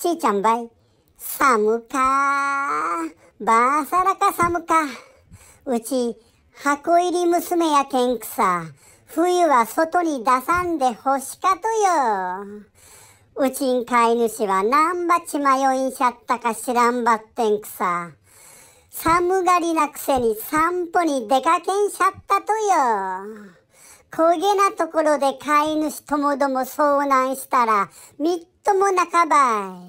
ちいちゃんばい。寒かばあさらか寒か。うち、箱入り娘やけんくさ。冬は外に出さんで欲しかとよ。うちん飼い主はなんばち迷いんしゃったか知らんばってんくさ。寒がりなくせに散歩に出かけんしゃったとよ。焦げなところで飼い主ともども遭難したらみっともなかばい。